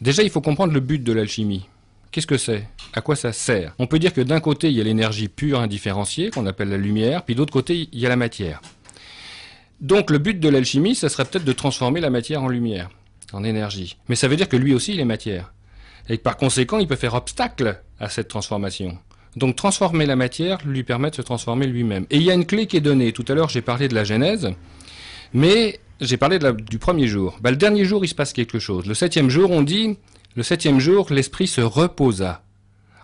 Déjà, il faut comprendre le but de l'alchimie. Qu'est-ce que c'est À quoi ça sert On peut dire que d'un côté, il y a l'énergie pure indifférenciée, qu'on appelle la lumière, puis d'autre côté, il y a la matière. Donc le but de l'alchimie, ça serait peut-être de transformer la matière en lumière, en énergie. Mais ça veut dire que lui aussi, il est matière. Et que par conséquent, il peut faire obstacle à cette transformation. Donc transformer la matière lui permet de se transformer lui-même. Et il y a une clé qui est donnée. Tout à l'heure, j'ai parlé de la Genèse, mais j'ai parlé du premier jour. Bah, le dernier jour, il se passe quelque chose. Le septième jour, on dit, le septième jour, l'esprit se reposa.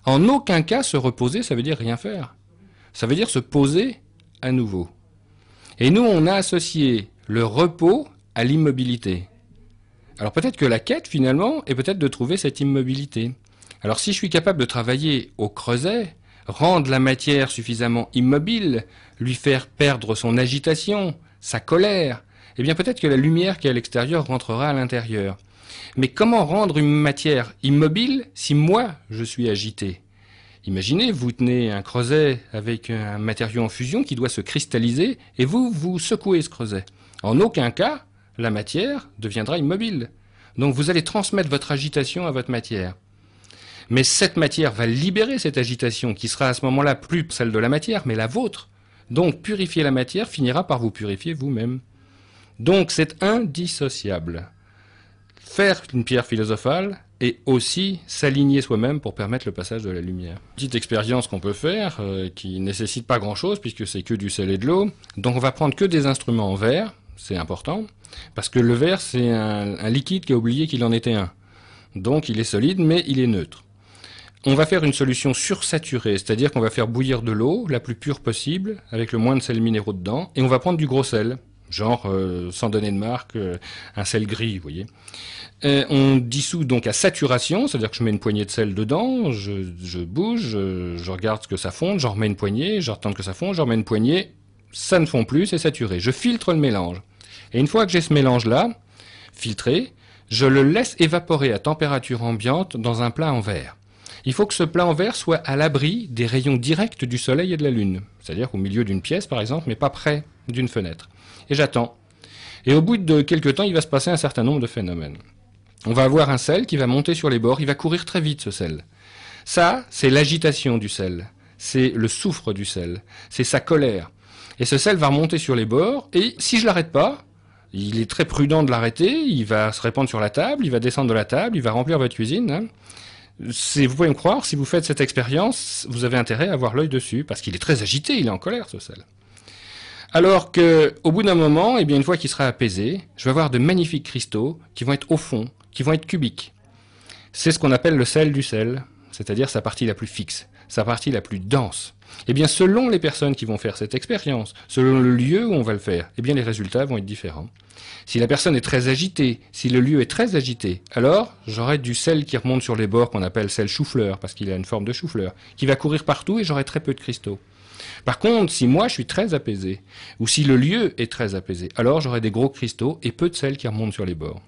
En aucun cas, se reposer, ça veut dire rien faire. Ça veut dire se poser à nouveau. Et nous, on a associé le repos à l'immobilité. Alors peut-être que la quête, finalement, est peut-être de trouver cette immobilité. Alors si je suis capable de travailler au creuset, rendre la matière suffisamment immobile, lui faire perdre son agitation, sa colère, eh bien peut-être que la lumière qui est à l'extérieur rentrera à l'intérieur. Mais comment rendre une matière immobile si moi je suis agité Imaginez, vous tenez un creuset avec un matériau en fusion qui doit se cristalliser et vous, vous secouez ce creuset. En aucun cas, la matière deviendra immobile. Donc vous allez transmettre votre agitation à votre matière. Mais cette matière va libérer cette agitation qui sera à ce moment-là plus celle de la matière, mais la vôtre. Donc purifier la matière finira par vous purifier vous-même. Donc c'est indissociable. Faire une pierre philosophale et aussi s'aligner soi-même pour permettre le passage de la lumière. Petite expérience qu'on peut faire, qui euh, qui nécessite pas grand-chose puisque c'est que du sel et de l'eau. Donc on va prendre que des instruments en verre, c'est important, parce que le verre c'est un, un liquide qui a oublié qu'il en était un. Donc il est solide mais il est neutre. On va faire une solution sursaturée, c'est-à-dire qu'on va faire bouillir de l'eau la plus pure possible, avec le moins de sel minéraux dedans, et on va prendre du gros sel genre euh, sans donner de marque, euh, un sel gris, vous voyez. Euh, on dissout donc à saturation, c'est-à-dire que je mets une poignée de sel dedans, je, je bouge, je, regarde ce que ça fonde, j'en remets une poignée, j'attends que ça fonde, j'en remets une poignée, ça ne fond plus, c'est saturé. Je filtre le mélange. Et une fois que j'ai ce mélange-là, filtré, je le laisse évaporer à température ambiante dans un plat en verre. Il faut que ce plat en verre soit à l'abri des rayons directs du soleil et de la lune, c'est-à-dire au milieu d'une pièce par exemple, mais pas près d'une fenêtre. Et j'attends. Et au bout de quelques temps, il va se passer un certain nombre de phénomènes. On va avoir un sel qui va monter sur les bords, il va courir très vite ce sel. Ça, c'est l'agitation du sel, c'est le soufre du sel, c'est sa colère. Et ce sel va monter sur les bords, et si je l'arrête pas, il est très prudent de l'arrêter, il va se répandre sur la table, il va descendre de la table, il va remplir votre cuisine. Hein vous pouvez me croire, si vous faites cette expérience, vous avez intérêt à avoir l'œil dessus, parce qu'il est très agité, il est en colère, ce sel. Alors que, au bout d'un moment, et eh bien, une fois qu'il sera apaisé, je vais avoir de magnifiques cristaux qui vont être au fond, qui vont être cubiques. C'est ce qu'on appelle le sel du sel, c'est-à-dire sa partie la plus fixe sa partie la plus dense. Eh bien, selon les personnes qui vont faire cette expérience, selon le lieu où on va le faire, eh bien, les résultats vont être différents. Si la personne est très agitée, si le lieu est très agité, alors j'aurai du sel qui remonte sur les bords qu'on appelle sel chou-fleur, parce qu'il a une forme de chou-fleur, qui va courir partout et j'aurai très peu de cristaux. Par contre, si moi je suis très apaisé, ou si le lieu est très apaisé, alors j'aurai des gros cristaux et peu de sel qui remonte sur les bords.